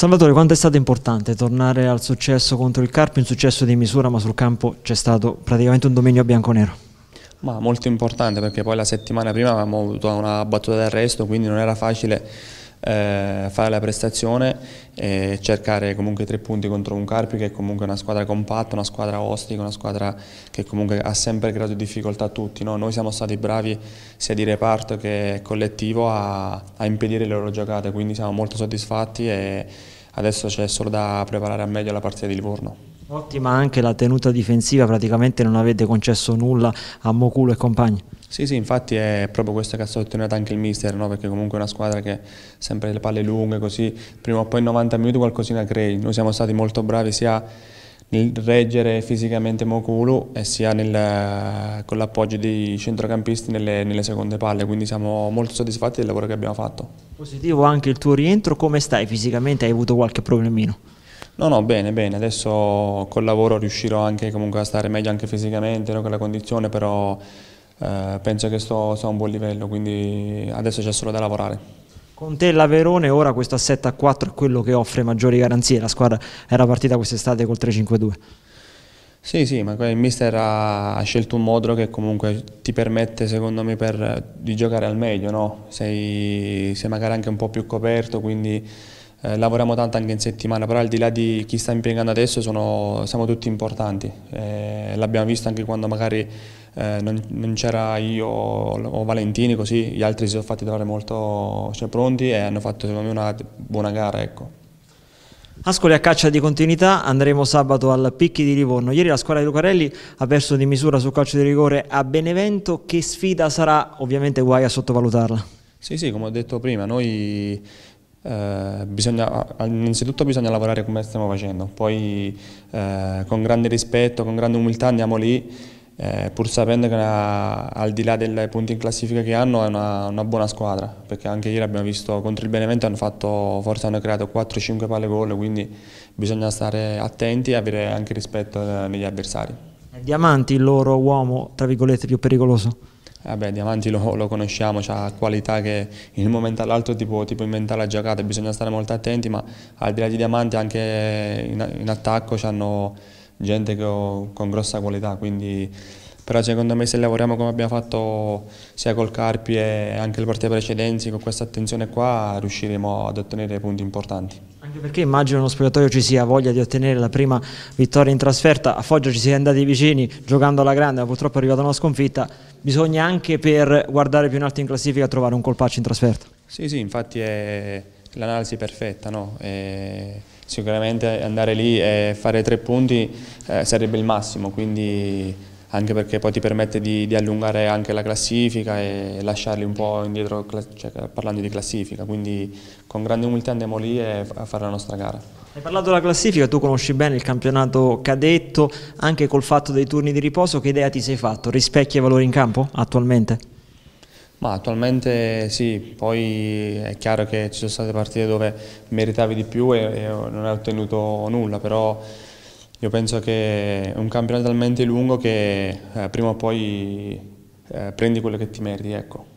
Salvatore, quanto è stato importante tornare al successo contro il Carpi, un successo di misura, ma sul campo c'è stato praticamente un dominio bianconero? Ma molto importante perché poi la settimana prima avevamo avuto una battuta d'arresto, quindi non era facile eh, fare la prestazione e cercare comunque tre punti contro un Carpi che è comunque una squadra compatta, una squadra ostica, una squadra che comunque ha sempre creato difficoltà a tutti. No? Noi siamo stati bravi sia di reparto che collettivo a, a impedire le loro giocate, quindi siamo molto soddisfatti e adesso c'è solo da preparare al meglio la partita di Livorno. Ottima anche la tenuta difensiva, praticamente non avete concesso nulla a Moculo e compagni. Sì, sì, infatti è proprio questo che ha sottolineato anche il mister, no? perché comunque è una squadra che sempre le palle lunghe, così prima o poi in 90 minuti qualcosina crei. Noi siamo stati molto bravi sia nel reggere fisicamente Mokulu e sia nel, con l'appoggio dei centrocampisti nelle, nelle, seconde palle, quindi siamo molto soddisfatti del lavoro che abbiamo fatto. Positivo anche il tuo rientro, come stai fisicamente? Hai avuto qualche problemino? No, no, bene, bene, adesso col lavoro riuscirò anche comunque a stare meglio anche fisicamente, no, con la condizione, però eh, penso che sto, sto a un buon livello, quindi adesso c'è solo da lavorare. Con te la Verone, ora questo assetto a 4 è quello che offre maggiori garanzie. La squadra era partita quest'estate col 3-5-2. Sì, sì, ma il mister ha scelto un modulo che comunque ti permette, secondo me, per, di giocare al meglio, no? sei, sei magari anche un po' più coperto, quindi eh, lavoriamo tanto anche in settimana, però al di là di chi sta impiegando adesso sono, siamo tutti importanti. Eh, L'abbiamo visto anche quando magari eh, non, non c'era io o, Valentini, così gli altri si sono fatti trovare molto cioè, pronti e hanno fatto secondo me una buona gara. Ecco. Ascoli a caccia di continuità, andremo sabato al Picchi di Livorno. Ieri la squadra di Lucarelli ha perso di misura sul calcio di rigore a Benevento. Che sfida sarà? Ovviamente guai a sottovalutarla. Sì, sì, come ho detto prima, noi eh, bisogna, innanzitutto bisogna lavorare come stiamo facendo, poi eh, con grande rispetto, con grande umiltà andiamo lì, eh, pur sapendo che una, eh, al di là dei punti in classifica che hanno è una, una, buona squadra, perché anche ieri abbiamo visto contro il Benevento hanno fatto, forse hanno creato 4-5 palle gol, quindi bisogna stare attenti e avere anche rispetto negli eh, avversari. Diamanti il loro uomo, tra virgolette, più pericoloso? Vabbè, Diamanti lo, lo conosciamo, ha qualità che in un momento all'altro ti può inventare la giocata, bisogna stare molto attenti, ma al di là di Diamanti anche in, in attacco hanno gente che, con grossa qualità, quindi però secondo me se lavoriamo come abbiamo fatto sia col Carpi e anche le partite precedenti, con questa attenzione qua riusciremo ad ottenere punti importanti. Anche perché immagino uno spogliatoio ci sia voglia di ottenere la prima vittoria in trasferta, a Foggia ci si è andati vicini giocando alla grande, ma purtroppo è arrivata una sconfitta, bisogna anche per guardare più in alto in classifica trovare un colpaccio in trasferta. Sì, sì, infatti è l'analisi perfetta, no? E sicuramente andare lì e fare tre punti eh, sarebbe il massimo, quindi anche perché poi ti permette di, di, allungare anche la classifica e lasciarli un po' indietro cioè, eh, parlando di classifica, quindi con grande umiltà andiamo lì a fare la nostra gara. Hai parlato della classifica, tu conosci bene il campionato cadetto, anche col fatto dei turni di riposo, che idea ti sei fatto? Rispecchia i valori in campo attualmente? Ma attualmente sì, poi è chiaro che ci sono state partite dove meritavi di più e, e non hai ottenuto nulla, però io penso che è un campionato talmente lungo che eh, prima o poi eh, prendi quello che ti meriti, ecco.